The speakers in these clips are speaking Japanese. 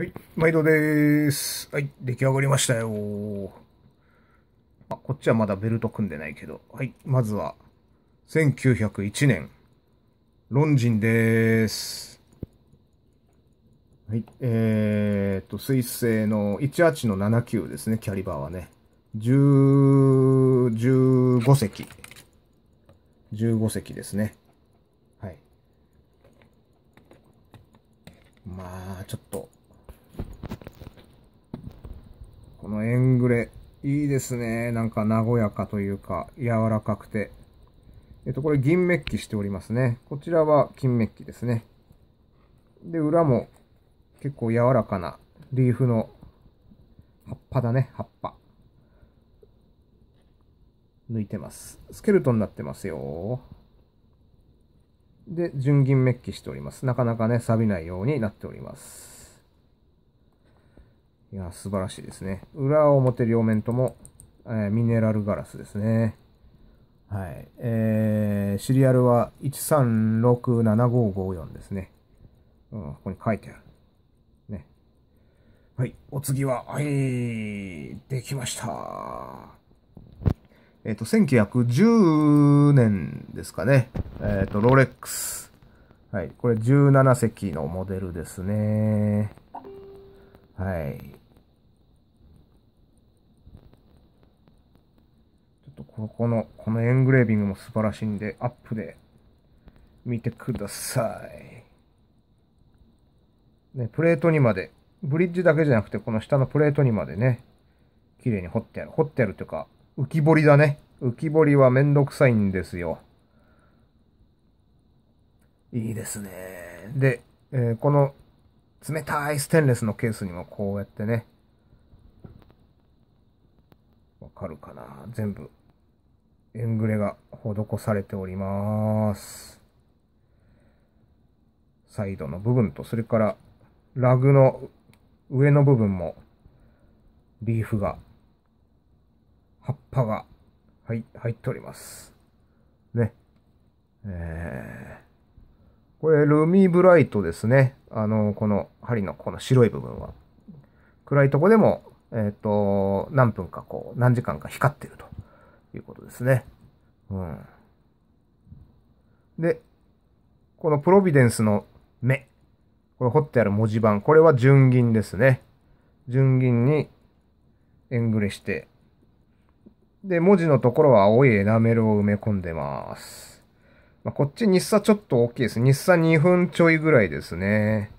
はい、毎度です。はい、出来上がりましたよ。あ、こっちはまだベルト組んでないけど。はい、まずは、1901年、ロンジンです。はい、えー、と、スイス製の18の79ですね、キャリバーはね。10、15席。15席ですね。はい。まあ、ちょっと、いいですね。なんか和やかというか、柔らかくて。えっと、これ銀メッキしておりますね。こちらは金メッキですね。で、裏も結構柔らかなリーフの葉っぱだね、葉っぱ。抜いてます。スケルトンになってますよ。で、純銀メッキしております。なかなかね、錆びないようになっております。いや、素晴らしいですね。裏表両面とも、えー、ミネラルガラスですね。はい。えー、シリアルは1367554ですね。うん、ここに書いてある。ね。はい。お次は、はい、できました。えっ、ー、と、1910年ですかね。えっ、ー、と、ロレックス。はい。これ17席のモデルですね。はい。この、このエングレービングも素晴らしいんで、アップで見てください。ね、プレートにまで、ブリッジだけじゃなくて、この下のプレートにまでね、綺麗に掘ってある。掘ってあるというか、浮き彫りだね。浮き彫りはめんどくさいんですよ。いいですね。で、えー、この冷たいステンレスのケースにもこうやってね、わかるかな全部ングレが施されております。サイドの部分と、それからラグの上の部分も、リーフが、葉っぱが、はい、入っております。ね。えー、これ、ルミブライトですね。あの、この針のこの白い部分は。暗いとこでも、えっ、ー、と、何分かこう、何時間か光ってると。いうことですね。うん。で、このプロビデンスの目。これ彫ってある文字盤。これは純銀ですね。純銀に円グレして。で、文字のところは青いエナメルを埋め込んでます。まあ、こっち日差ちょっと大きいです。日差2分ちょいぐらいですね。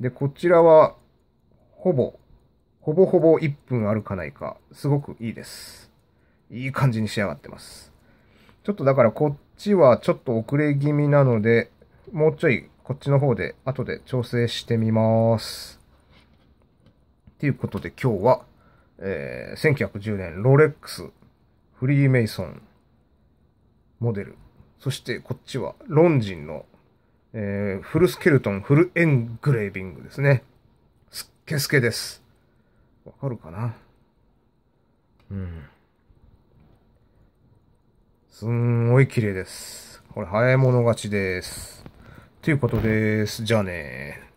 で、こちらは、ほぼ、ほぼほぼ1分あるかないか、すごくいいです。いい感じに仕上がってます。ちょっとだからこっちはちょっと遅れ気味なので、もうちょいこっちの方で後で調整してみます。ということで今日は、えー、1910年ロレックス、フリーメイソン、モデル。そしてこっちはロンジンの、えー、フルスケルトン、フルエングレービングですね。すっけすけです。わかるかなうん。すんごい綺麗です。これ、早い者勝ちです。ということです。じゃあね